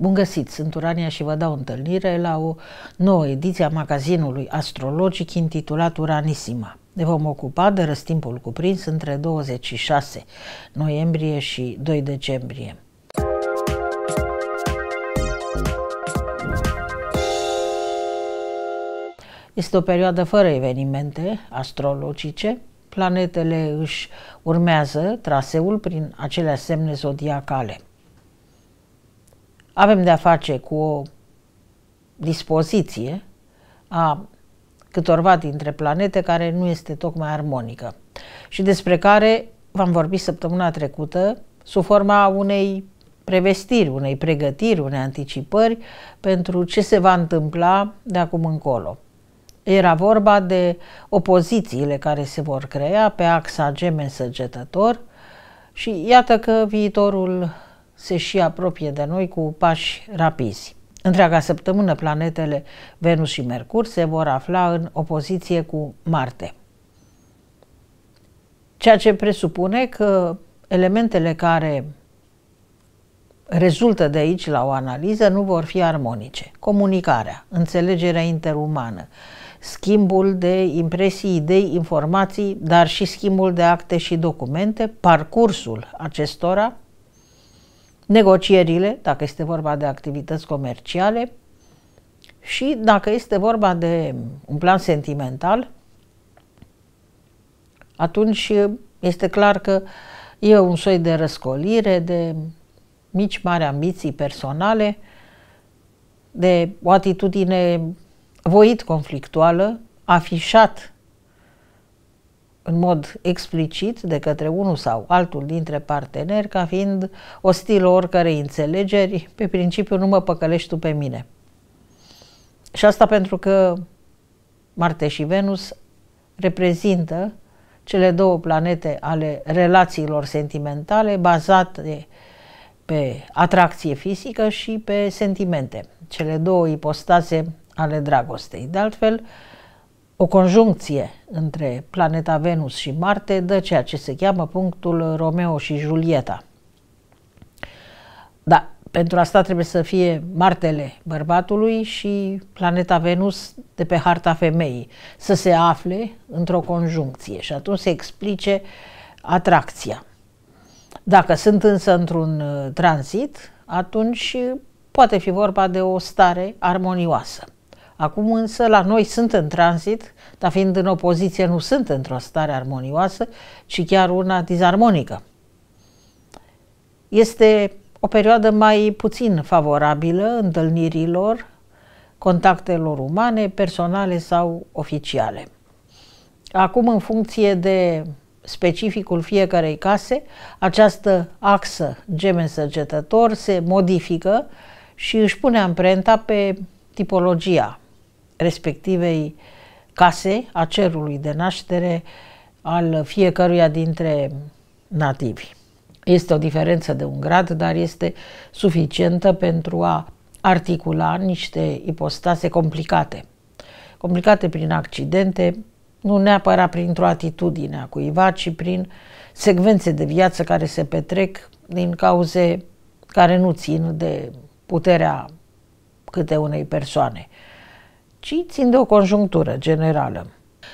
Bun găsit, sunt Urania și vă dau întâlnire la o nouă ediție a magazinului astrologic intitulat Uranisima. Ne vom ocupa de răstimpul cuprins între 26 noiembrie și 2 decembrie. Este o perioadă fără evenimente astrologice, planetele își urmează traseul prin acelea semne zodiacale – avem de-a face cu o dispoziție a câtorva dintre planete care nu este tocmai armonică și despre care v-am vorbit săptămâna trecută sub forma unei prevestiri, unei pregătiri, unei anticipări pentru ce se va întâmpla de acum încolo. Era vorba de opozițiile care se vor crea pe axa gemen săgetător și iată că viitorul se și apropie de noi cu pași rapizi. Întreaga săptămână planetele Venus și Mercur se vor afla în opoziție cu Marte. Ceea ce presupune că elementele care rezultă de aici la o analiză nu vor fi armonice. Comunicarea, înțelegerea interumană, schimbul de impresii, idei, informații, dar și schimbul de acte și documente, parcursul acestora negocierile, dacă este vorba de activități comerciale și dacă este vorba de un plan sentimental, atunci este clar că e un soi de răscolire, de mici mari ambiții personale, de o atitudine voit conflictuală, afișat în mod explicit de către unul sau altul dintre parteneri ca fiind ostilă oricărei înțelegeri, pe principiu nu mă păcălești tu pe mine. Și asta pentru că Marte și Venus reprezintă cele două planete ale relațiilor sentimentale bazate pe atracție fizică și pe sentimente, cele două ipostaze ale dragostei. De altfel, uh, o conjuncție între planeta Venus și Marte dă ceea ce se cheamă punctul Romeo și Julieta. Da, pentru asta trebuie să fie Martele bărbatului și planeta Venus de pe harta femeii, să se afle într-o conjuncție și atunci se explice atracția. Dacă sunt însă într-un uh, tranzit, atunci poate fi vorba de o stare armonioasă. Acum însă la noi sunt în tranzit, dar fiind în opoziție nu sunt într-o stare armonioasă, ci chiar una dizarmonică. Este o perioadă mai puțin favorabilă întâlnirilor, contactelor umane, personale sau oficiale. Acum, în funcție de specificul fiecarei case, această axă gemen-săgetător se modifică și își pune amprenta pe tipologia respectivei case, a cerului de naștere al fiecăruia dintre nativi. Este o diferență de un grad, dar este suficientă pentru a articula niște ipostase complicate. Complicate prin accidente, nu neapărat printr-o atitudine a cuiva, ci prin secvențe de viață care se petrec din cauze care nu țin de puterea câte unei persoane ci țin de o conjunctură generală.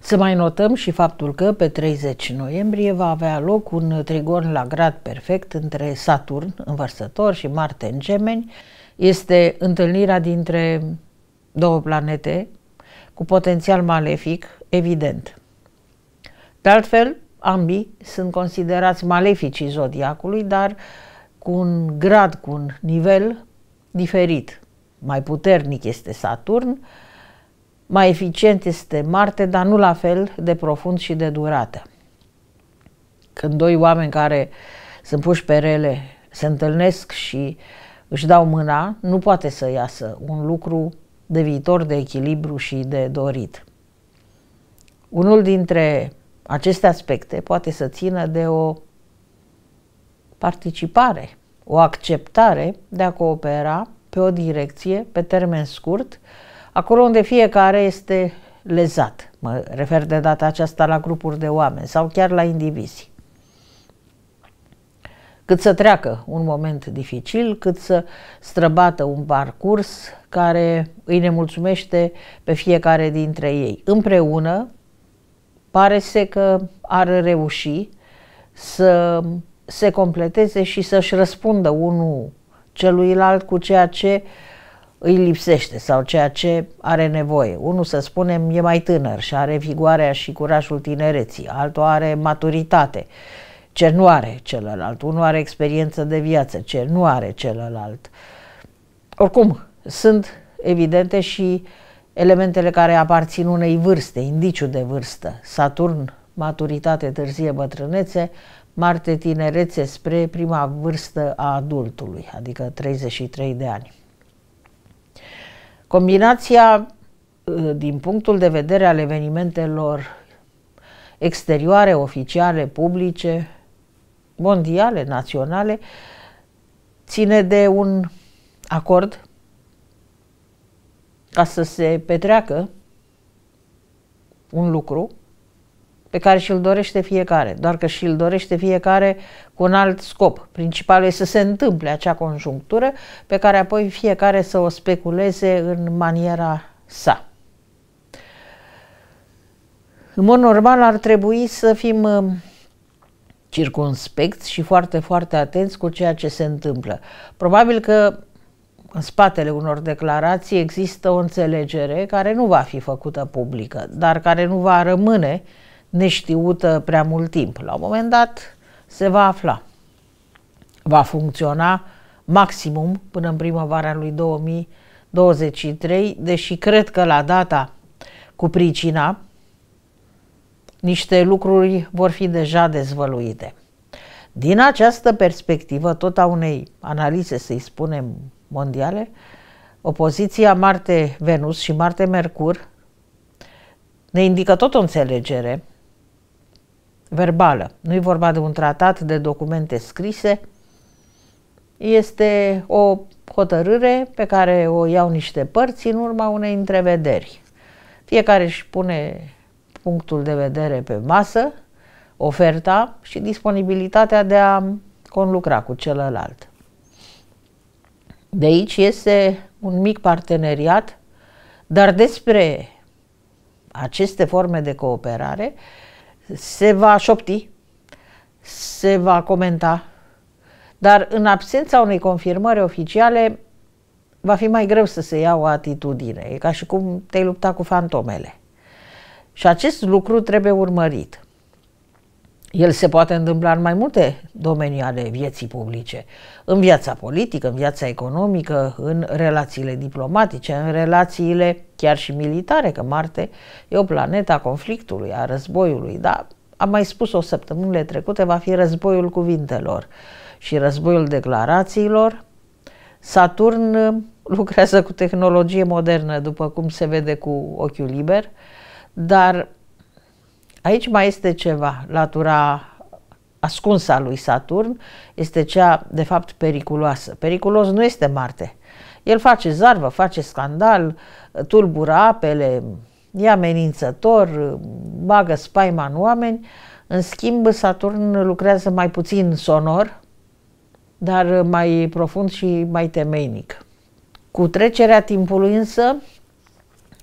Să mai notăm și faptul că pe 30 noiembrie va avea loc un trigon la grad perfect între Saturn în vărsător și Marte în gemeni. Este întâlnirea dintre două planete cu potențial malefic, evident. De altfel, ambii sunt considerați maleficii zodiacului, dar cu un grad, cu un nivel diferit. Mai puternic este Saturn, mai eficient este Marte, dar nu la fel de profund și de durată. Când doi oameni care sunt puși pe rele se întâlnesc și își dau mâna, nu poate să iasă un lucru de viitor, de echilibru și de dorit. Unul dintre aceste aspecte poate să țină de o participare, o acceptare de a coopera pe o direcție pe termen scurt acolo unde fiecare este lezat. Mă refer de data aceasta la grupuri de oameni sau chiar la indivizi. Cât să treacă un moment dificil, cât să străbată un parcurs care îi nemulțumește pe fiecare dintre ei. Împreună, pare se că ar reuși să se completeze și să-și răspundă unul celuilalt cu ceea ce uh, îi lipsește sau ceea ce are nevoie. Unul, să spunem, e mai tânăr și are vigoarea și curajul tinereții, altul are maturitate, ce nu are celălalt, unul are experiență de viață, ce nu are celălalt. Oricum, sunt evidente și elementele care aparțin unei vârste, indiciu de vârstă, Saturn, maturitate târzie, bătrânețe, Marte tinerețe spre prima vârstă a adultului, adică 33 de ani. Combinația, ă, din punctul de vedere al evenimentelor exterioare, oficiale, publice, mondiale, naționale, ține de un acord ca să se petreacă un lucru pe care și-l dorește fiecare, doar că și-l dorește fiecare cu un alt scop. Principalul este să se întâmple acea conjunctură pe care apoi fiecare să o speculeze în maniera sa. În mod normal ar trebui să fim uh, circunspecți și foarte, foarte atenți cu ceea ce se întâmplă. Probabil că în spatele unor declarații există o înțelegere care nu va fi făcută publică, dar care nu va rămâne uh, neștiută prea mult timp. La un moment dat se va afla. Va funcționa maximum până în primăvara lui 2023, deși cred că la data cu pricina niște lucruri vor fi deja dezvăluite. Din această perspectivă, tot a unei analize, să-i spunem, mondiale, opoziția Marte-Venus și Marte-Mercur ne indică tot o înțelegere verbală. Nu e vorba de un tratat de documente scrise, este o hotărâre pe care o iau niște părți în urma unei întrevederi. Fiecare își pune punctul de vedere pe masă, oferta și disponibilitatea de a conlucra cu celălalt. De aici este un mic parteneriat, dar despre aceste forme de cooperare se va șopti, se va comenta, dar în absența unei confirmări oficiale va fi mai greu să se ia o atitudine. E ca și cum te-ai lupta cu fantomele. Și acest lucru trebuie urmărit el se poate întâmpla în mai multe domenii ale vieții publice, în viața politică, în viața economică, în relațiile diplomatice, în relațiile chiar și militare, că Marte e o planetă a conflictului, a războiului, dar am mai spus-o săptămânile trecute, va fi războiul cuvintelor și războiul declarațiilor. Saturn lucrează cu tehnologie modernă, după cum se vede cu ochiul liber, dar Aici mai este ceva, latura ascunsă a lui Saturn este cea de fapt periculoasă. Periculos nu este Marte. El face zarvă, face scandal, tulbură apele, e amenințător, bagă spaima în oameni. În schimb, Saturn lucrează mai puțin sonor, dar mai profund și mai temeinic. Cu trecerea timpului însă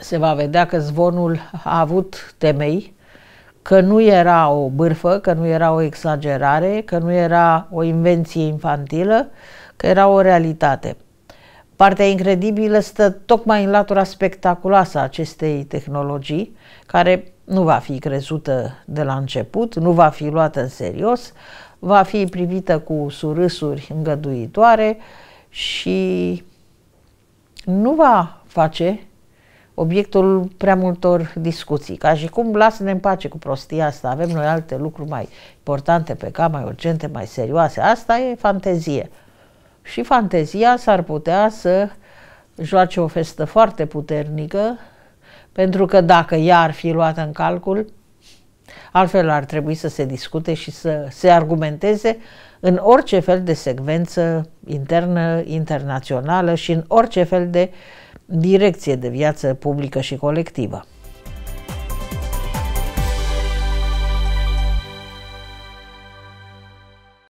se va vedea că zvonul a avut temei, că nu era o bârfă, că nu era o exagerare, că nu era o invenție infantilă, că era o realitate. Partea incredibilă stă tocmai în latura spectaculoasă a acestei tehnologii, care nu va fi crezută de la început, nu va fi luată în serios, va fi privită cu surâsuri îngăduitoare și nu va face obiectul prea multor discuții, ca și cum lasă-ne în pace cu prostia asta, avem noi alte lucruri mai importante pe cap, mai urgente, mai serioase. Asta e fantezie. Și fantezia s-ar putea să joace o festă foarte puternică, pentru că dacă ea ar fi luată în calcul, altfel ar trebui să se discute și să se argumenteze în orice fel de secvență internă, internațională și în orice fel de uh, direcție de viață publică și colectivă.